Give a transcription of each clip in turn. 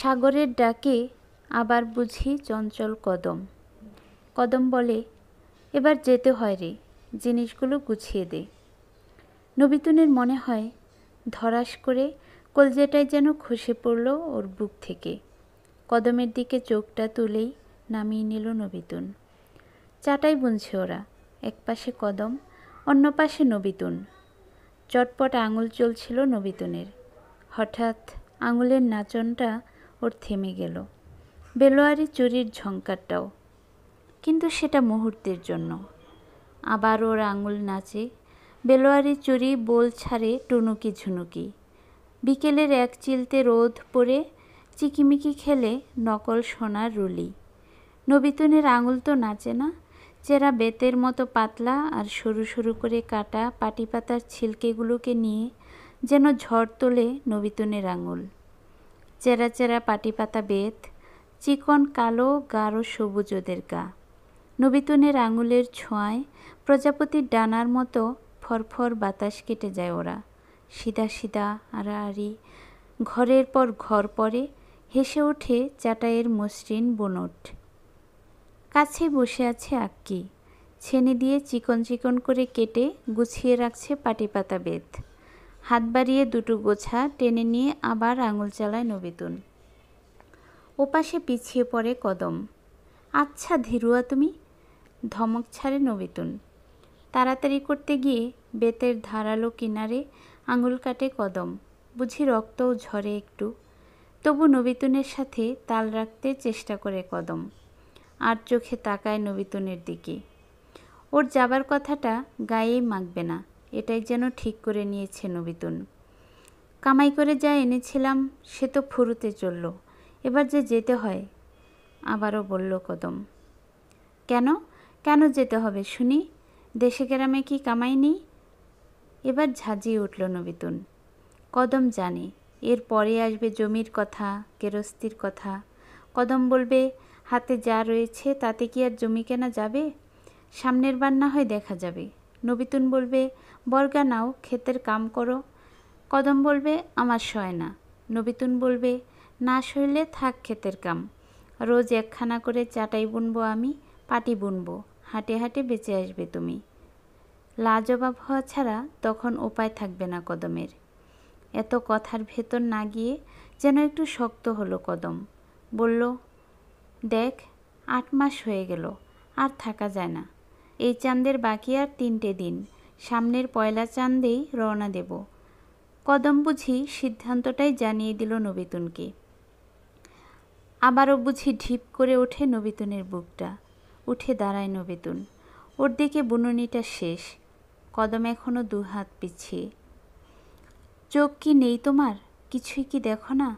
সাগরের ডাকে আবার বুঝি চঞ্চল কদম কদম বলে এবার যেতে হয় রে জিনিসগুলো গুছিয়ে দে নবীতুনের মনে হয় ধরাস করে কলজেটাই যেন খসে পড়ল ওর বুক থেকে কদমের দিকে চোখটা তুলেই নামিয়ে নিল নবিতুন চাটাই বুনছে ওরা এক পাশে কদম অন্য পাশে নবিতুন চটপট আঙুল চলছিল নবীতুনের হঠাৎ আঙুলের নাচনটা ওর থেমে গেল বেলোয়ারি চুরির ঝঙ্কারটাও কিন্তু সেটা মুহূর্তের জন্য আবার ওর আঙুল নাচে বেলোয়ারি চুরি বোল ছাড়ে টুনুকি ঝুনুকি বিকেলের এক চিলতে রোদ পড়ে চিকিমিকি খেলে নকল সোনার রুলি নবিতনের আঙুল তো নাচে না চেরা বেতের মতো পাতলা আর সরু সরু করে কাটা পাটি পাতার ছিলকেগুলোকে নিয়ে যেন ঝড় তোলে নবিতনের আঙুল চেরা চেরা পাটি পাতা বেত চিকন কালো গাঢ় সবুজ ওদের গা নবীতনের আঙুলের ছোঁয়ায় প্রজাপতির ডানার মতো ফরফর বাতাস কেটে যায় ওরা সিধা সিধা আড়াআড়ি ঘরের পর ঘর পরে হেসে ওঠে চাটায়ের মসৃণ বনট কাছে বসে আছে আক্কি ছেনে দিয়ে চিকন চিকন করে কেটে গুছিয়ে রাখছে পাটিপাতা বেত হাত বাড়িয়ে দুটো গোছা টেনে নিয়ে আবার আঙুল চালায় নবিতুন ওপাশে পিছিয়ে পড়ে কদম আচ্ছা ধীরুয়া তুমি ধমক ছাড়ে নবীতুন তাড়াতাড়ি করতে গিয়ে বেতের ধারালো কিনারে আঙুল কাটে কদম বুঝি রক্তও ঝরে একটু তবু নবীতুনের সাথে তাল রাখতে চেষ্টা করে কদম আর চোখে তাকায় নবীতুনের দিকে ওর যাবার কথাটা গায়েই মাখবে না এটাই যেন ঠিক করে নিয়েছে নবীতুন কামাই করে যা এনেছিলাম সে তো ফুরুতে চলল এবার যে যেতে হয় আবারও বলল কদম কেন কেন যেতে হবে শুনি দেশে গ্রামে কি কামাই নেই এবার ঝাঁজিয়ে উঠল নবীতুন কদম জানে এর পরে আসবে জমির কথা কেরস্তির কথা কদম বলবে হাতে যা রয়েছে তাতে কি আর জমি কেনা যাবে সামনের বার না হয় দেখা যাবে নবীতুন বলবে বর্গা নাও ক্ষেতের কাম করো কদম বলবে আমার সয় না নবিতুন বলবে না সইলে থাক ক্ষেতের কাম রোজ একখানা করে চাটাই বুনব আমি পাটি বুনব হাঁটে হাঁটে বেঁচে আসবে তুমি লাজবাব হওয়া ছাড়া তখন উপায় থাকবে না কদমের এত কথার ভেতর না গিয়ে যেন একটু শক্ত হলো কদম বলল দেখ আট মাস হয়ে গেল আর থাকা যায় না এই চাঁদের বাকি আর তিনটে দিন সামনের পয়লা চাঁদেই রওনা দেব কদম বুঝি সিদ্ধান্তটাই জানিয়ে দিল নবীতুনকে আবারও বুঝি ঢিপ করে ওঠে নবীতুনের বুকটা উঠে দাঁড়ায় নবীতুন ওর দিকে বুননিটা শেষ কদম এখনও দু হাত পিছিয়ে চোখ কি নেই তোমার কিছুই কি দেখো না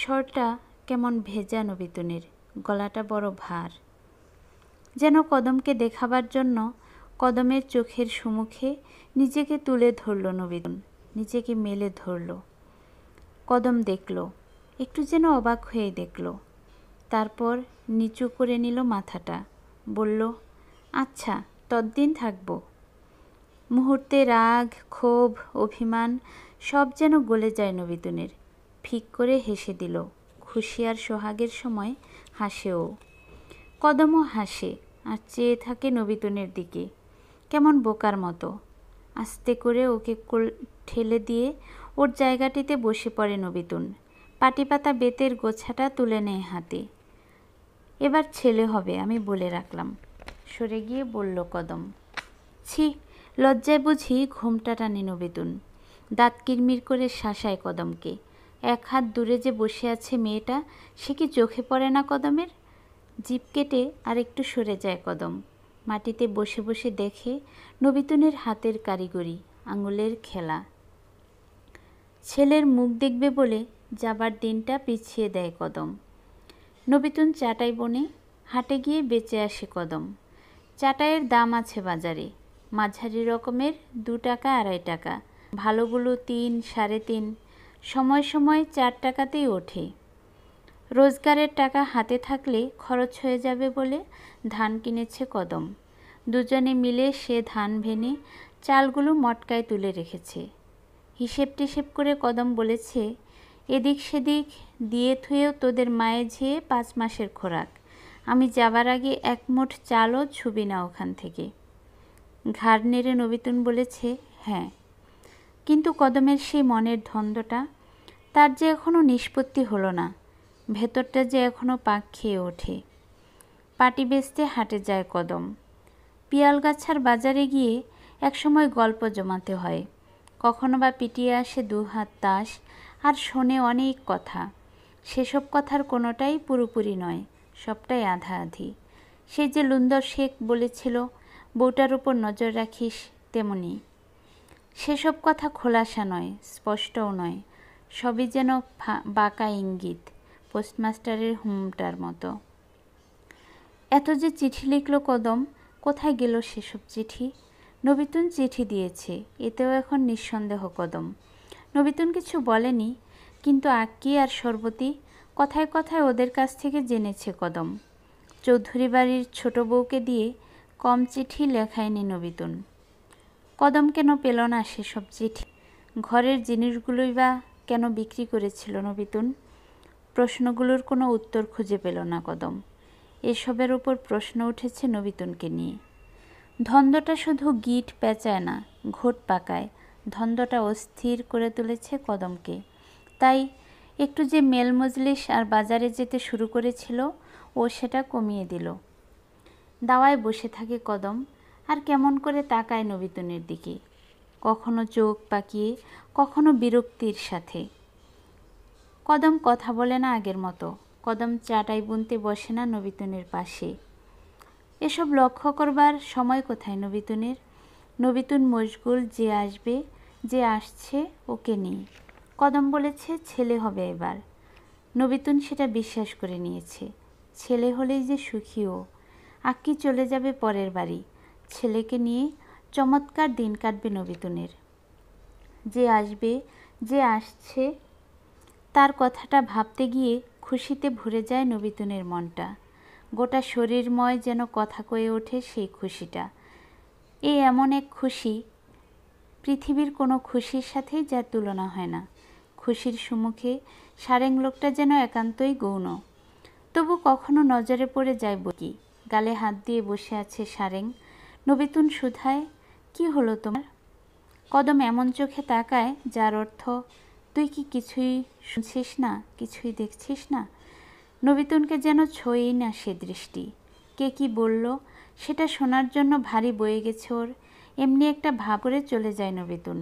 স্বরটা কেমন ভেজা নবীতুনের গলাটা বড় ভার যেন কদমকে দেখাবার জন্য কদমের চোখের সম্মুখে নিজেকে তুলে ধরল নবীদন নিজেকে মেলে ধরল কদম দেখল একটু যেন অবাক হয়ে দেখল তারপর নিচু করে নিল মাথাটা বলল আচ্ছা তদ্দিন থাকবো মুহূর্তে রাগ ক্ষোভ অভিমান সব যেন গলে যায় নবীদনের ফিক করে হেসে দিল খুশি আর সোহাগের সময় হাসেও কদমও হাসে আর চেয়ে থাকে নবীতনের দিকে কেমন বোকার মতো আস্তে করে ওকে ঠেলে দিয়ে ওর জায়গাটিতে বসে পড়ে পাটি পাটিপাতা বেতের গোছাটা তুলে নেয় হাতে এবার ছেলে হবে আমি বলে রাখলাম সরে গিয়ে বলল কদম ছি লজ্জায় বুঝি ঘুমটা টানে নবীতন দাঁত কিরমির করে শাসায় কদমকে এক হাত দূরে যে বসে আছে মেয়েটা সে কি চোখে পড়ে না কদমের জিপ কেটে আর একটু সরে যায় কদম মাটিতে বসে বসে দেখে নবীতনের হাতের কারিগরি আঙুলের খেলা ছেলের মুখ দেখবে বলে যাবার দিনটা পিছিয়ে দেয় কদম নবীতন চাটাই বনে হাটে গিয়ে বেঁচে আসে কদম চাটাইয়ের দাম আছে বাজারে মাঝারি রকমের দু টাকা আড়াই টাকা ভালোগুলো তিন সাড়ে তিন সময় সময় চার টাকাতেই ওঠে রোজগারের টাকা হাতে থাকলে খরচ হয়ে যাবে বলে ধান কিনেছে কদম দুজনে মিলে সে ধান ভেনে চালগুলো মটকায় তুলে রেখেছে হিসেব টিসেব করে কদম বলেছে এদিক সেদিক দিয়ে থুয়েও তোদের মায়ে ঝেয়ে পাঁচ মাসের খোরাক আমি যাবার আগে এক মুঠ চালও ছুবি না ওখান থেকে ঘাড় নেড়ে নবীতুন বলেছে হ্যাঁ কিন্তু কদমের সেই মনের ধন্দটা তার যে এখনও নিষ্পত্তি হলো না ভেতরটা যে এখনও পাক খেয়ে ওঠে পাটি বেচতে হাটে যায় কদম পিয়ালগাছার বাজারে গিয়ে একসময় গল্প জমাতে হয় কখনো বা পিটিয়ে আসে দু হাত তাস আর শোনে অনেক কথা সেসব কথার কোনোটাই পুরোপুরি নয় সবটাই আধা আধি সে যে লুন্দর শেখ বলেছিল বউটার উপর নজর রাখিস তেমনি সেসব কথা খোলাসা নয় স্পষ্টও নয় সবই যেন বাঁকা ইঙ্গিত পোস্টমাস্টারের হুমটার মতো এত যে চিঠি লিখল কদম কোথায় গেল সেসব চিঠি নবীতুন চিঠি দিয়েছে এতেও এখন নিঃসন্দেহ কদম নবীতুন কিছু বলেনি কিন্তু আক্কি আর সর্বতী কথায় কথায় ওদের কাছ থেকে জেনেছে কদম চৌধুরী বাড়ির ছোট বউকে দিয়ে কম চিঠি লেখায়নি নবীতুন কদম কেন পেল না সেসব চিঠি ঘরের জিনিসগুলোই বা কেন বিক্রি করেছিল নবীতুন প্রশ্নগুলোর কোনো উত্তর খুঁজে পেল না কদম এসবের ওপর প্রশ্ন উঠেছে নবীতনকে নিয়ে ধন্দটা শুধু গিট পেঁচায় না ঘোট পাকায় ধন্দটা অস্থির করে তুলেছে কদমকে তাই একটু যে মেলমজলিস আর বাজারে যেতে শুরু করেছিল ও সেটা কমিয়ে দিল দাওয়ায় বসে থাকে কদম আর কেমন করে তাকায় নবীতনের দিকে কখনো চোখ পাকিয়ে কখনো বিরক্তির সাথে কদম কথা বলে না আগের মতো কদম চাটাই বুনতে বসে না নবীতনের পাশে এসব লক্ষ্য করবার সময় কোথায় নবীতনের নবীতন মশগুল যে আসবে যে আসছে ওকে নিয়ে কদম বলেছে ছেলে হবে এবার নবীতন সেটা বিশ্বাস করে নিয়েছে ছেলে হলেই যে সুখীও আক্কি চলে যাবে পরের বাড়ি ছেলেকে নিয়ে চমৎকার দিন কাটবে নবীতুনের যে আসবে যে আসছে তার কথাটা ভাবতে গিয়ে খুশিতে ভরে যায় নবীতনের মনটা গোটা শরীরময় যেন কথা কয়ে ওঠে সেই খুশিটা এ এমন এক খুশি পৃথিবীর কোনো খুশির সাথেই যার তুলনা হয় না খুশির সুমুখে সারেং লোকটা যেন একান্তই গৌণ তবু কখনো নজরে পড়ে যায় বকি গালে হাত দিয়ে বসে আছে সারেং নবীতুন শুধায় কি হলো তোমার কদম এমন চোখে তাকায় যার অর্থ তুই কি কিছুই শুনছিস না কিছুই দেখছিস না নবীতনকে যেন ছোঁয়েই না সে দৃষ্টি কে কি বলল সেটা শোনার জন্য ভারী বয়ে গেছে ওর এমনি একটা ভাব করে চলে যায় নবীতন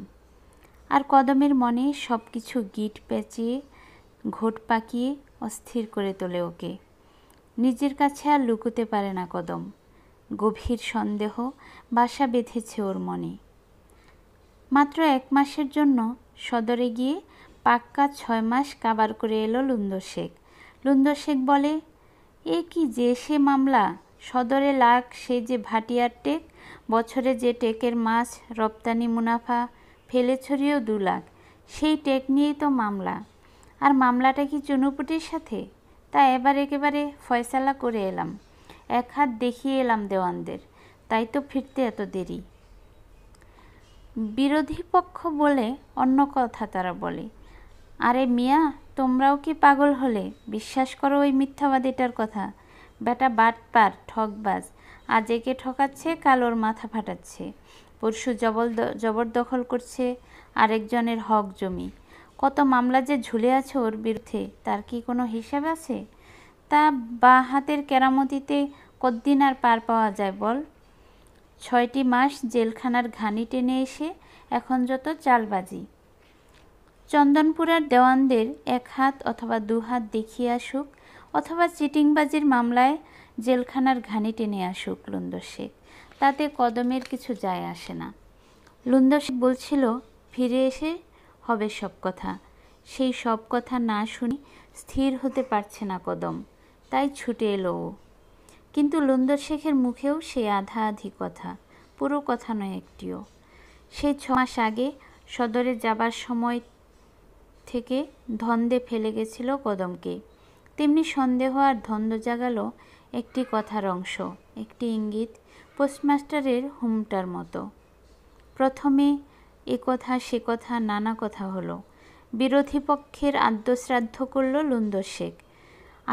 আর কদমের মনে সব কিছু গিট পেঁচিয়ে ঘোট পাকিয়ে অস্থির করে তোলে ওকে নিজের কাছে আর লুকোতে পারে না কদম গভীর সন্দেহ বাসা বেঁধেছে ওর মনে মাত্র এক মাসের জন্য সদরে গিয়ে পাক্কা ছয় মাস কাবার করে এলো লুন্দর শেখ লুন্দর শেখ বলে এ কি যে সে মামলা সদরে লাখ সে যে ভাটিয়ার টেক বছরে যে টেকের মাছ রপ্তানি মুনাফা ফেলে ছড়িয়েও দু লাখ সেই টেক নিয়েই তো মামলা আর মামলাটা কি চুনুপুটির সাথে তা এবার একেবারে ফয়সালা করে এলাম এক হাত দেখিয়ে এলাম দেওয়ানদের তাই তো ফিরতে এত দেরি বিরোধী পক্ষ বলে অন্য কথা তারা বলে আরে মিয়া তোমরাও কি পাগল হলে বিশ্বাস করো ওই মিথ্যাবাদীটার কথা বেটা বাটপার ঠকবাজ আজ একে ঠকাচ্ছে কালোর মাথা ফাটাচ্ছে পরশু জবল জবরদখল করছে আরেকজনের হক জমি কত মামলা যে ঝুলে আছে ওর বিরুদ্ধে তার কি কোনো হিসাব আছে তা বা হাতের কেরামতিতে কদ্দিন আর পার পাওয়া যায় বল ছয়টি মাস জেলখানার ঘানি টেনে এসে এখন যত চালবাজি চন্দনপুরার দেওয়ানদের এক হাত অথবা দুহাত দেখিয়ে আসুক অথবা চিটিংবাজির মামলায় জেলখানার ঘানি টেনে আসুক লুন্দর শেখ তাতে কদমের কিছু যায় আসে না লুন্দর শেখ বলছিল ফিরে এসে হবে সব কথা সেই সব কথা না শুনি স্থির হতে পারছে না কদম তাই ছুটে এলো ও কিন্তু লুন্দর শেখের মুখেও সেই আধা আধি কথা পুরো কথা নয় একটিও সেই ছ মাস আগে সদরে যাবার সময় থেকে ধন্দে ফেলে গেছিল কদমকে তেমনি সন্দেহ আর ধন্দ জাগালো একটি কথার অংশ একটি ইঙ্গিত পোস্টমাস্টারের হুমটার মতো প্রথমে এ কথা সে কথা নানা কথা হলো বিরোধী পক্ষের আদ্যশ্রাদ্ধ করল লুন্দর শেখ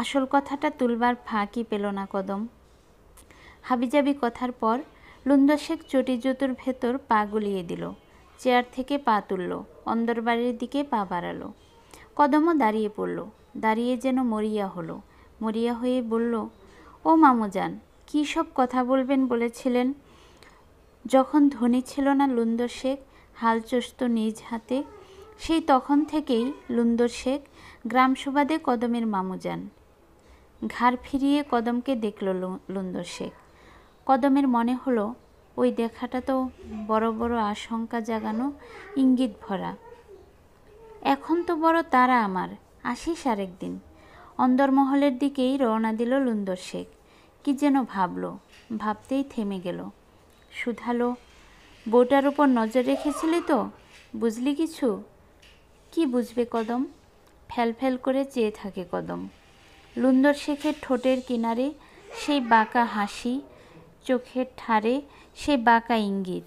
আসল কথাটা তুলবার ফাঁকি পেল না কদম হাবিজাবি কথার পর লুন্দর শেখ জুতুর ভেতর পা গুলিয়ে দিল চেয়ার থেকে পা তুলল অন্দরবাড়ির দিকে পা বাড়ালো কদমও দাঁড়িয়ে পড়ল দাঁড়িয়ে যেন মরিয়া হলো মরিয়া হয়ে বলল ও মামুজান কী সব কথা বলবেন বলেছিলেন যখন ধনী ছিল না লুন্দর শেখ হাল চষত নিজ হাতে সেই তখন থেকেই লুন্দর শেখ গ্রাম সুবাদে কদমের মামুজান ঘাড় ফিরিয়ে কদমকে দেখল লুন্দর শেখ কদমের মনে হলো ওই দেখাটা তো বড় বড় আশঙ্কা জাগানো ইঙ্গিত ভরা এখন তো বড় তারা আমার আসিস আরেকদিন অন্দরমহলের দিকেই রওনা দিল লুন্দর শেখ কি যেন ভাবল ভাবতেই থেমে গেল শুধালো বউটার ওপর নজর রেখেছিলি তো বুঝলি কিছু কি বুঝবে কদম ফ্যালফ্যাল করে চেয়ে থাকে কদম লুন্দর শেখের ঠোঁটের কিনারে সেই বাঁকা হাসি চোখের ঠারে সে বাঁকা ইঙ্গিত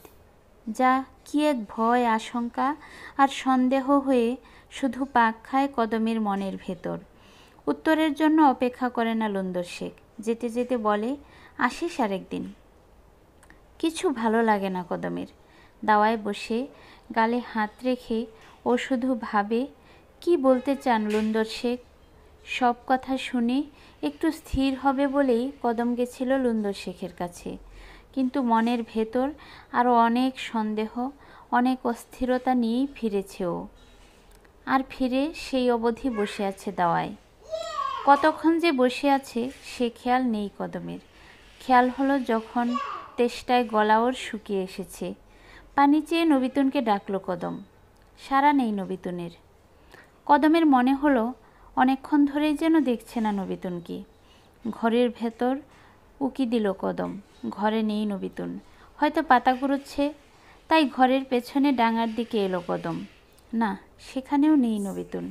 যা কি এক ভয় আশঙ্কা আর সন্দেহ হয়ে শুধু পাক খায় কদমের মনের ভেতর উত্তরের জন্য অপেক্ষা করে না লন্দর শেখ যেতে যেতে বলে আসিস আরেকদিন কিছু ভালো লাগে না কদমের দাওয়ায় বসে গালে হাত রেখে ও শুধু ভাবে কি বলতে চান লুন্দর শেখ সব কথা শুনে একটু স্থির হবে বলেই কদম গেছিল লুন্দর শেখের কাছে কিন্তু মনের ভেতর আরও অনেক সন্দেহ অনেক অস্থিরতা নিয়েই ফিরেছে ও আর ফিরে সেই অবধি বসে আছে দাওয়ায় কতক্ষণ যে বসে আছে সে খেয়াল নেই কদমের খেয়াল হলো যখন তেষ্টায় গলা ওর শুকিয়ে এসেছে পানি চেয়ে নবীতনকে ডাকলো কদম সারা নেই নবীতনের কদমের মনে হলো অনেকক্ষণ ধরেই যেন দেখছে না নবীতনকে ঘরের ভেতর উকি দিল কদম ঘরে নেই নবিতুন হয়তো পাতা কুড়োচ্ছে তাই ঘরের পেছনে ডাঙার দিকে এলো কদম না সেখানেও নেই নবীতুন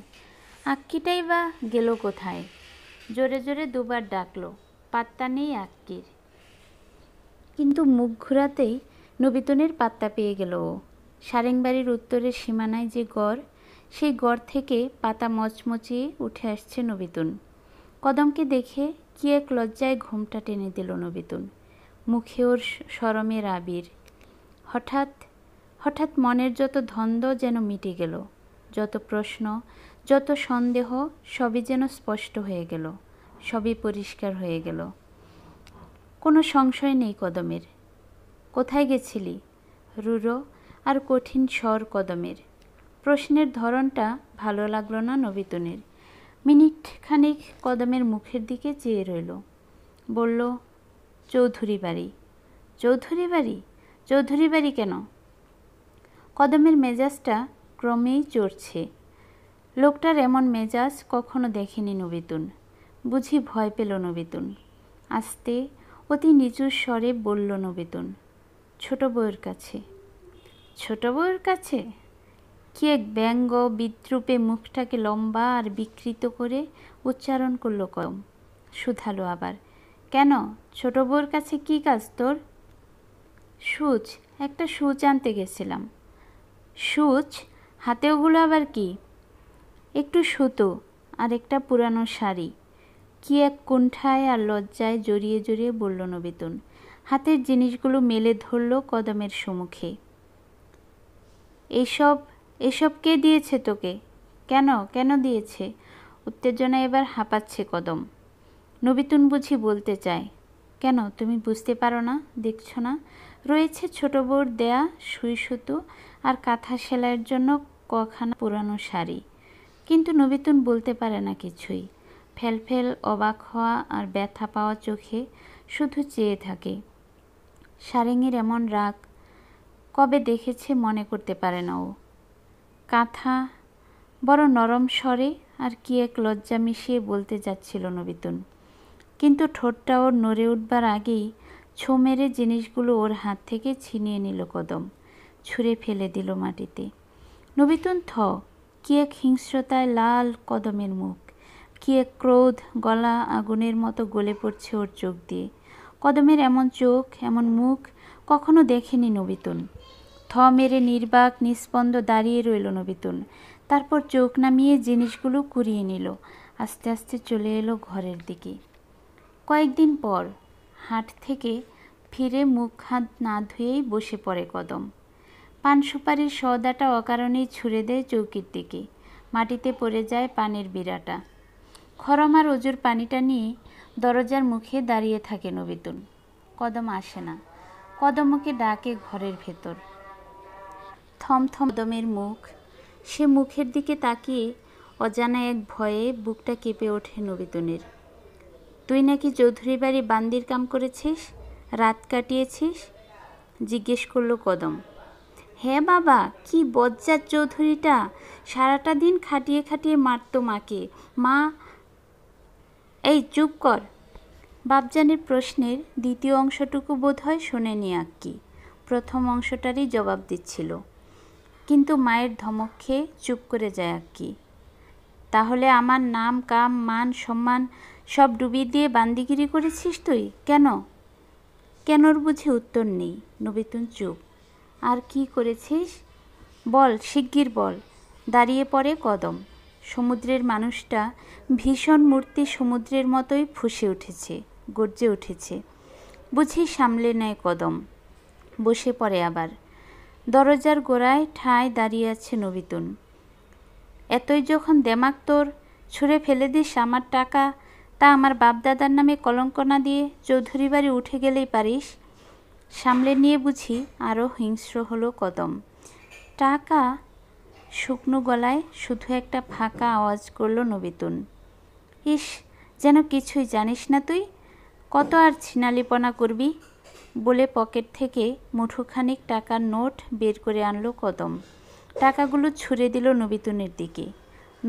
আক্কিটাই বা গেল কোথায় জোরে জোরে দুবার ডাকলো পাত্তা নেই আক্কির কিন্তু মুখ ঘুরাতেই নবিতনের পাত্তা পেয়ে গেল ও সারেংবাড়ির উত্তরের সীমানায় যে গড় সেই গড় থেকে পাতা মচমচিয়ে উঠে আসছে নবিতুন কদমকে দেখে কী এক লজ্জায় ঘুমটা টেনে দিল নবীতুন মুখে ওর সরমের আবির হঠাৎ হঠাৎ মনের যত ধন্দ যেন মিটে গেল যত প্রশ্ন যত সন্দেহ সবই যেন স্পষ্ট হয়ে গেল সবই পরিষ্কার হয়ে গেল কোনো সংশয় নেই কদমের কোথায় গেছিলি রুরো আর কঠিন স্বর কদমের প্রশ্নের ধরনটা ভালো লাগলো না নবীতনের মিনিট খানেক কদমের মুখের দিকে চেয়ে রইল বলল চৌধুরী বাড়ি চৌধুরী বাড়ি চৌধুরী বাড়ি কেন কদমের মেজাজটা ক্রমেই চড়ছে লোকটার এমন মেজাজ কখনো দেখেনি নবীতুন বুঝি ভয় পেল নবীতুন আস্তে অতি নিচু স্বরে বলল নবীতুন ছোট বউয়ের কাছে ছোট বউয়ের কাছে কী এক ব্যঙ্গ বিদ্রুপে মুখটাকে লম্বা আর বিকৃত করে উচ্চারণ করল কম শুধালো আবার কেন ছোট বউর কাছে কি কাজ তোর সুচ একটা সুচ আনতে গেছিলাম সুচ হাতে ওগুলো আবার কি একটু সুতো আর একটা পুরানো শাড়ি কি এক কুণ্ঠায় আর লজ্জায় জড়িয়ে জড়িয়ে বলল নবেতন হাতের জিনিসগুলো মেলে ধরল কদমের সম্মুখে এইসব এসব কে দিয়েছে তোকে কেন কেন দিয়েছে উত্তেজনা এবার হাঁপাচ্ছে কদম নবীতুন বুঝি বলতে চায় কেন তুমি বুঝতে পারো না দেখছো না রয়েছে ছোট বউর দেয়া সুই সুতো আর কাঁথা সেলাইয়ের জন্য কখানা পুরানো শাড়ি কিন্তু নবীতুন বলতে পারে না কিছুই ফেলফেল অবাক হওয়া আর ব্যথা পাওয়া চোখে শুধু চেয়ে থাকে সারেঙের এমন রাগ কবে দেখেছে মনে করতে পারে না ও কাঁথা বড় নরম স্বরে আর কি এক লজ্জা মিশিয়ে বলতে যাচ্ছিল নবীদুন কিন্তু ঠোঁটটা ওর নড়ে উঠবার আগেই ছো মেরে জিনিসগুলো ওর হাত থেকে ছিনিয়ে নিল কদম ছুঁড়ে ফেলে দিল মাটিতে নবীতুন থ কি এক হিংস্রতায় লাল কদমের মুখ কি এক ক্রোধ গলা আগুনের মতো গলে পড়ছে ওর চোখ দিয়ে কদমের এমন চোখ এমন মুখ কখনো দেখেনি নবীতুন থ মেরে নির্বাক নিস্পন্দ দাঁড়িয়ে রইল নবীতুল তারপর চোখ নামিয়ে জিনিসগুলো কুড়িয়ে নিল আস্তে আস্তে চলে এলো ঘরের দিকে কয়েকদিন পর হাট থেকে ফিরে মুখ হাত না ধুয়েই বসে পড়ে কদম পান সুপারির সদাটা অকারণেই ছুঁড়ে দেয় চৌকির দিকে মাটিতে পড়ে যায় পানের বিড়াটা খরমার ওজুর পানিটা নিয়ে দরজার মুখে দাঁড়িয়ে থাকে নবিতুন কদম আসে না কদমকে ডাকে ঘরের ভেতর থমথম দমের মুখ সে মুখের দিকে তাকিয়ে অজানা এক ভয়ে বুকটা কেঁপে ওঠে নবীদনের তুই নাকি চৌধুরী বাড়ি বান্দির কাম করেছিস রাত কাটিয়েছিস জিজ্ঞেস করলো কদম হ্যাঁ বাবা কি বজ্জার চৌধুরীটা সারাটা দিন খাটিয়ে খাটিয়ে মারত মাকে মা এই চুপ কর বাবজানের প্রশ্নের দ্বিতীয় অংশটুকু বোধ হয় শোনেনি আক্কি প্রথম অংশটারই জবাব দিচ্ছিল কিন্তু মায়ের ধমক খেয়ে চুপ করে যায় কি তাহলে আমার নাম কাম মান সম্মান সব ডুবিয়ে দিয়ে বান্দিগিরি করেছিস তুই কেন কেনর বুঝি উত্তর নেই নবীতুন চুপ আর কি করেছিস বল শিগগির বল দাঁড়িয়ে পড়ে কদম সমুদ্রের মানুষটা ভীষণ মূর্তি সমুদ্রের মতোই ফুসে উঠেছে গর্জে উঠেছে বুঝি সামলে নেয় কদম বসে পড়ে আবার দরজার গোড়ায় ঠায় দাঁড়িয়ে আছে নবিতুন এতই যখন দেমাক তোর ছুঁড়ে ফেলে দিস আমার টাকা তা আমার বাপদাদার নামে কলঙ্ক না দিয়ে চৌধুরী বাড়ি উঠে গেলেই পারিস সামলে নিয়ে বুঝি আরও হিংস্র হলো কদম টাকা শুকনো গলায় শুধু একটা ফাঁকা আওয়াজ করল নবিতুন ইস যেন কিছুই জানিস না তুই কত আর ছিনালিপনা করবি বলে পকেট থেকে মুঠোখানিক টাকার নোট বের করে আনলো কদম টাকাগুলো ছুঁড়ে দিল নবিতুনের দিকে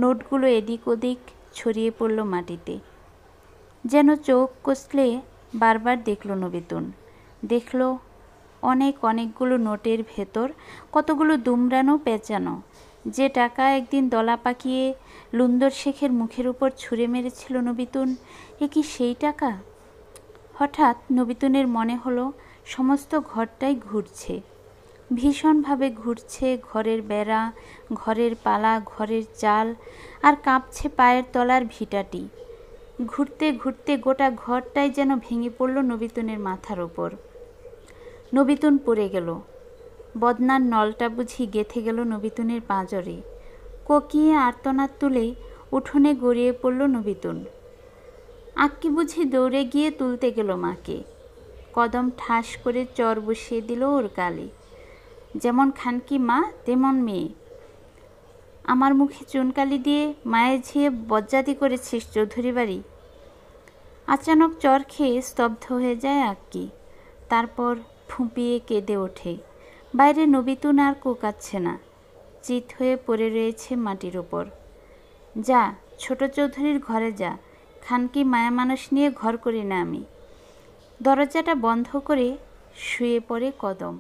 নোটগুলো এদিক ওদিক ছড়িয়ে পড়ল মাটিতে যেন চোখ কষলে বারবার দেখল নবিতুন দেখল অনেক অনেকগুলো নোটের ভেতর কতগুলো দুমড়ানো পেঁচানো যে টাকা একদিন দলা পাকিয়ে লুন্দর শেখের মুখের উপর ছুঁড়ে মেরেছিল নবিতুন এ কি সেই টাকা হঠাৎ নবীতনের মনে হলো সমস্ত ঘরটাই ঘুরছে ভীষণভাবে ঘুরছে ঘরের বেড়া ঘরের পালা ঘরের চাল আর কাঁপছে পায়ের তলার ভিটাটি ঘুরতে ঘুরতে গোটা ঘরটাই যেন ভেঙে পড়ল নবীতনের মাথার ওপর নবীতন পড়ে গেল বদনার নলটা বুঝি গেথে গেল নবীতনের পাঁজরে কোকিয়ে আর্তনাদ তুলে উঠোনে গড়িয়ে পড়ল নবীতন আক্কি বুঝি দৌড়ে গিয়ে তুলতে গেল মাকে কদম ঠাস করে চর বসিয়ে দিল ওর গালে যেমন খানকি মা তেমন মেয়ে আমার মুখে চুনকালি দিয়ে মায়ের ঝিয়ে বজ্জাতি করেছিস চৌধুরী বাড়ি আচানক চর খেয়ে স্তব্ধ হয়ে যায় আক্কি তারপর ফুঁপিয়ে কেঁদে ওঠে বাইরে নবীতুন আর কোকাচ্ছে না চিত হয়ে পড়ে রয়েছে মাটির ওপর যা ছোট চৌধুরীর ঘরে যা খানকি মায়া মানুষ নিয়ে ঘর করি না আমি দরজাটা বন্ধ করে শুয়ে পড়ে কদম